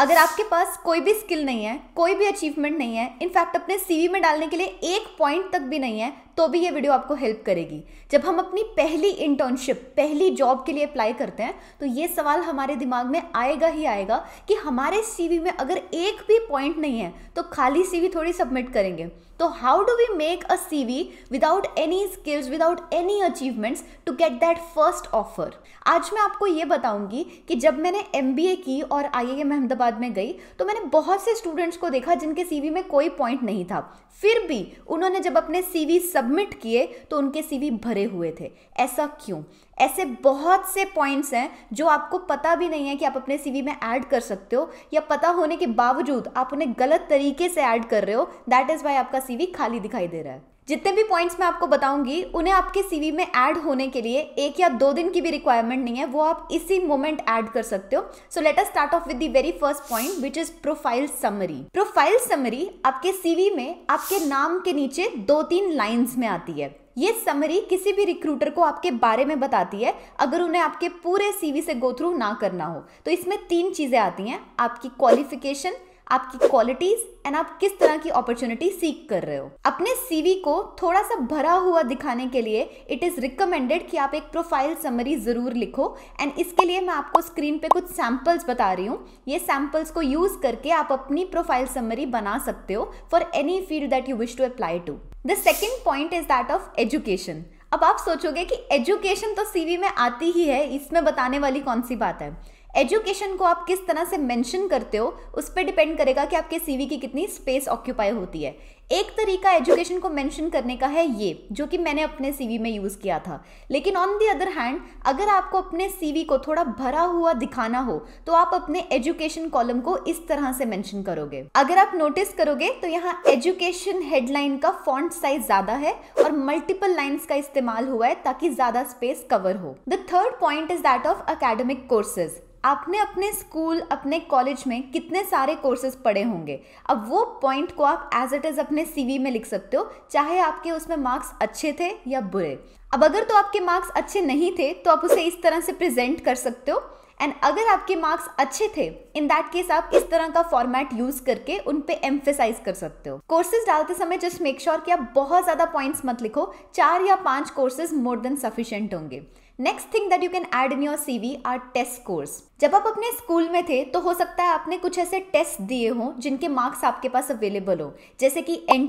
अगर आपके पास कोई भी स्किल नहीं है कोई भी अचीवमेंट नहीं है इनफैक्ट अपने सीवी में डालने के लिए एक पॉइंट तक भी नहीं है तो भी ये वीडियो आपको हेल्प करेगी जब हम अपनी पहली इंटर्नशिप पहली जॉब के लिए अप्लाई करते हैं तो ये सवाल हमारे दिमाग में आएगा ही आएगा कि हमारे सीवी में अगर एक भी पॉइंट नहीं है तो खाली सीवी थोड़ी सबमिट करेंगे तो how do we make a CV without any skills without any achievements to get that first offer आज मैं आपको ये बताऊंगी कि जब मैंने एम की और आई आई एम अहमदाबाद बाद में गई तो मैंने बहुत से स्टूडेंट्स को देखा जिनके सी में कोई पॉइंट नहीं था फिर भी उन्होंने जब अपने सी सबमिट किए तो उनके सी भरे हुए थे ऐसा क्यों ऐसे बहुत से पॉइंट्स हैं जो आपको पता भी नहीं है कि आप अपने सीवी में ऐड कर सकते हो या पता होने के बावजूद आप उन्हें गलत तरीके से ऐड कर रहे हो दैट इज़ वाई आपका सीवी खाली दिखाई दे रहा है जितने भी पॉइंट्स मैं आपको बताऊंगी उन्हें आपके सीवी में ऐड होने के लिए एक या दो दिन की भी रिक्वायरमेंट नहीं है वो आप इसी मोमेंट ऐड कर सकते हो so let us start off with the very first point which is profile summary profile summary आपके सीवी में आपके नाम के नीचे दो तीन लाइन्स में आती है ये समरी किसी भी रिक्रूटर को आपके बारे में बताती है अगर उन्हें आपके पूरे सीवी से गो थ्रू ना करना हो तो इसमें तीन चीज़ें आती हैं आपकी क्वालिफिकेशन आपकी क्वालिटीज एंड आप किस तरह की अपॉर्चुनिटी सीख कर रहे हो अपने सीवी को थोड़ा सा भरा हुआ दिखाने के लिए इट इज रिकमेंडेड कि आप एक प्रोफाइल समरी जरूर लिखो एंड इसके लिए मैं आपको स्क्रीन पे कुछ सैंपल्स बता रही हूँ ये सैंपल्स को यूज करके आप अपनी प्रोफाइल समरी बना सकते हो for any field that you wish to apply to the second point is that of education अब आप सोचोगे कि एजुकेशन तो सीवी में आती ही है इसमें बताने वाली कौन सी बात है एजुकेशन को आप किस तरह से मेंशन करते हो उस पर डिपेंड करेगा कि आपके सीवी की कितनी स्पेस ऑक्यूपाई होती है एक तरीका एजुकेशन को मेंशन करने का है ये जो कि मैंने अपने सीवी में यूज़ किया था लेकिन ऑन दी अदर हैंड अगर आपको अपने सीवी को थोड़ा भरा हुआ दिखाना हो तो आप अपने एजुकेशन कॉलम को इस तरह से मेंशन करोगे अगर आप नोटिस करोगे तो यहाँ एजुकेशन हेडलाइन का फॉन्ट साइज ज़्यादा है और मल्टीपल लाइन्स का इस्तेमाल हुआ है ताकि ज़्यादा स्पेस कवर हो the third point is that of academic courses आपने अपने स्कूल अपने कॉलेज में कितने सारे कोर्सेज पढ़े होंगे अब वो पॉइंट को आप एज इट इज़ अपने अपने सीवी में लिख सकते हो चाहे आपके उसमें मार्क्स अच्छे थे या बुरे अब अगर तो आपके मार्क्स अच्छे नहीं थे तो आप उसे इस तरह से प्रेजेंट कर सकते हो एंड अगर आपके मार्क्स अच्छे थे इन दैट केस आप इस तरह का फॉर्मेट यूज करके उन पे एम्फेसाइज कर सकते हो कोर्सेज डालते समय जस्ट मेक श्योर कि आप बहुत ज्यादा पॉइंट्स मत लिखो चार या पांच कोर्सेज मोर देन सफिशियंट होंगे next thing that you can add in your CV are test scores जब आप अपने स्कूल में थे तो हो सकता है आपने कुछ ऐसे टेस्ट दिए हों जिनके मार्क्स आपके पास अवेलेबल हो जैसे कि एन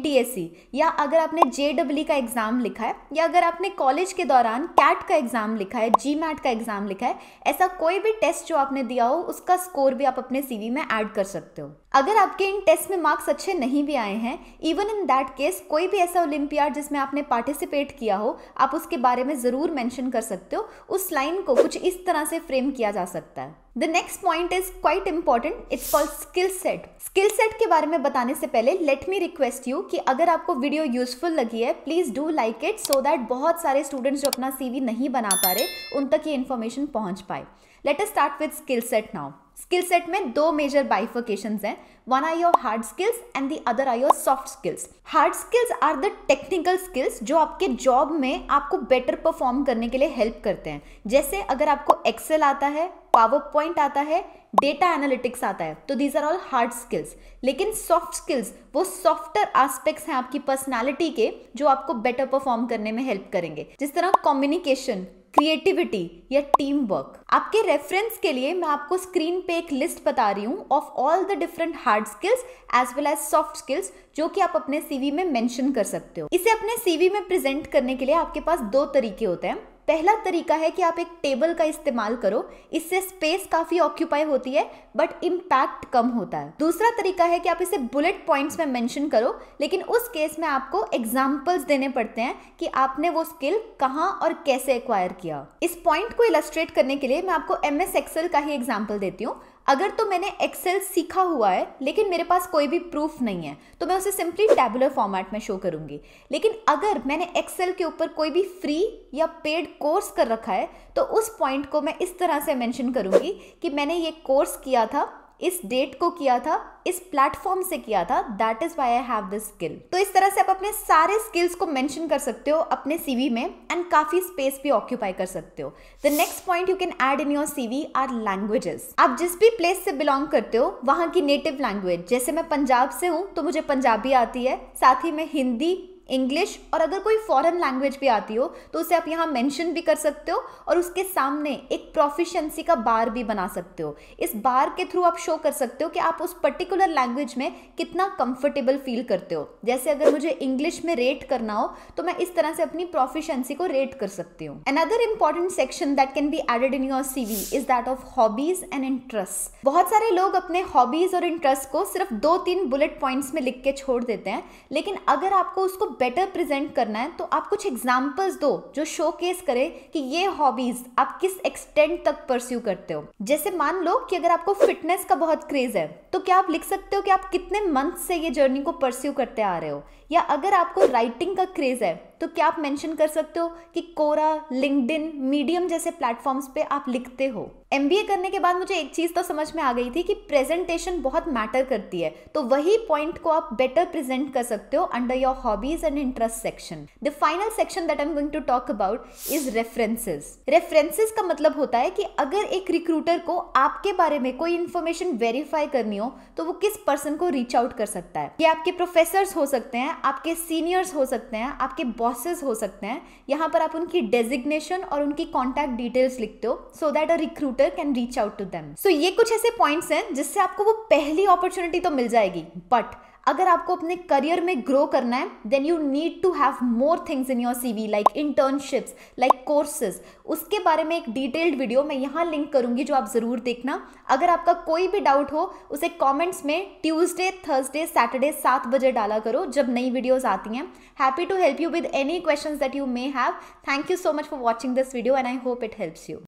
या अगर आपने जे e का एग्जाम लिखा है या अगर आपने कॉलेज के दौरान कैट का एग्जाम लिखा है जी का एग्जाम लिखा है ऐसा कोई भी टेस्ट जो आपने दिया हो उसका स्कोर भी आप अपने सीवी में ऐड कर सकते हो अगर आपके इन टेस्ट में मार्क्स अच्छे नहीं भी आए हैं इवन इन दैट केस कोई भी ऐसा ओलंपियाड जिसमें आपने पार्टिसिपेट किया हो आप उसके बारे में ज़रूर मेंशन कर सकते हो उस लाइन को कुछ इस तरह से फ्रेम किया जा सकता है the next point is quite important it's call skill set skill set के बारे में बताने से पहले लेट मी रिक्वेस्ट यू कि अगर आपको वीडियो यूजफुल लगी है please do like it so that बहुत सारे स्टूडेंट्स जो अपना सीवी नहीं बना पा रहे उन तक ये इन्फॉर्मेशन पहुंच पाए let us start with skill set now skill set में दो मेजर बाइफोकेशन हैं one are your hard skills and the other are your soft skills hard skills are the technical skills जो आपके जॉब में आपको better perform करने के लिए हेल्प करते हैं जैसे अगर आपको एक्सेल आता है पावर पॉइंट आता है डेटा एनालिटिक्स आता है तो these are all hard skills लेकिन सॉफ्ट स्किल्स वो सॉफ्टर आस्पेक्ट्स हैं आपकी पर्सनालिटी के जो आपको बेटर परफॉर्म करने में हेल्प करेंगे जिस तरह कम्युनिकेशन क्रिएटिविटी या टीम वर्क आपके रेफरेंस के लिए मैं आपको स्क्रीन पे एक लिस्ट बता रही हूँ of all the different hard skills as well as soft skills जो कि आप अपने सीवी में मेंशन कर सकते हो इसे अपने सीवी में प्रेजेंट करने के लिए आपके पास दो तरीके होते हैं पहला तरीका है कि आप एक टेबल का इस्तेमाल करो इससे स्पेस काफ़ी ऑक्यूपाई होती है बट इम्पैक्ट कम होता है दूसरा तरीका है कि आप इसे बुलेट पॉइंट्स में मेंशन करो लेकिन उस केस में आपको एग्जांपल्स देने पड़ते हैं कि आपने वो स्किल कहाँ और कैसे एक्वायर किया इस पॉइंट को इलस्ट्रेट करने के लिए मैं आपको एम एस एक्सेल का ही एग्जाम्पल देती हूँ अगर तो मैंने एक्सेल सीखा हुआ है लेकिन मेरे पास कोई भी प्रूफ नहीं है तो मैं उसे सिंपली टेबुलर फॉर्मेट में शो करूंगी लेकिन अगर मैंने एक्सेल के ऊपर कोई भी फ्री या पेड कोर्स कर रखा है तो उस पॉइंट को मैं इस तरह से मैंशन करूंगी कि मैंने ये कोर्स किया था इस डेट को किया था इस प्लेटफॉर्म से किया था that is why I have this skill तो इस तरह से आप अपने सारे स्किल्स को मेंशन कर सकते हो अपने सीवी में एंड काफी स्पेस भी ऑक्यूपाई कर सकते हो the next point you can add in your CV are languages आप जिस भी प्लेस से बिलोंग करते हो वहां की नेटिव लैंग्वेज जैसे मैं पंजाब से हूँ तो मुझे पंजाबी आती है साथ ही मैं हिंदी इंग्लिश और अगर कोई फॉरेन लैंग्वेज भी आती हो तो उसे आप यहाँ मेंशन भी कर सकते हो और उसके सामने एक प्रोफिशंसी का बार भी बना सकते हो इस बार के थ्रू आप शो कर सकते हो कि आप उस पर्टिकुलर लैंग्वेज में कितना कंफर्टेबल फील करते हो जैसे अगर मुझे इंग्लिश में रेट करना हो तो मैं इस तरह से अपनी प्रोफिशंसी को रेट कर सकती हूँ another important section that can be added in your CV is that of hobbies and interest बहुत सारे लोग अपने हॉबीज और इंटरेस्ट को सिर्फ दो तीन बुलेट पॉइंट्स में लिख के छोड़ देते हैं लेकिन अगर आपको उसको बेटर प्रेजेंट करना है तो आप कुछ एग्जांपल्स दो जो शोकेस करे कि ये हॉबीज आप किस एक्सटेंड तक परस्यू करते हो जैसे मान लो कि अगर आपको फिटनेस का बहुत क्रेज है तो क्या आप लिख सकते हो कि आप कितने मंथ से ये जर्नी को परस्यू करते आ रहे हो या अगर आपको राइटिंग का क्रेज है तो क्या आप मेंशन कर सकते हो कि कोरा लिंकड मीडियम जैसे प्लेटफॉर्म्स पे आप लिखते हो एम करने के बाद मुझे एक चीज़ तो समझ में आ गई थी कि प्रेजेंटेशन बहुत मैटर करती है तो वही पॉइंट को आप बेटर प्रेजेंट कर सकते हो under your hobbies hobbies and interest section. The final section that I'm going to talk about is references. References का मतलब होता है कि अगर एक recruiter को आपके बारे में कोई information verify करनी हो तो वो किस person को reach out कर सकता है ये आपके professors हो सकते हैं आपके seniors हो सकते हैं आपके bosses हो सकते हैं यहाँ पर आप उनकी designation और उनकी contact details लिखते हो so that a recruiter can reach out to them. So ये कुछ ऐसे points हैं जिससे आपको वो पहली opportunity तो मिल जाएगी but अगर आपको अपने करियर में ग्रो करना है then you need to have more things in your CV like internships like courses उसके बारे में एक डिटेल्ड वीडियो मैं यहाँ लिंक करूंगी जो आप ज़रूर देखना अगर आपका कोई भी डाउट हो उसे कॉमेंट्स में ट्यूजडे थर्सडे सैटरडे सात बजे डाला करो जब नई वीडियोज़ आती हैं happy to help you with any question that you may have thank you so much for watching this video and I hope it helps you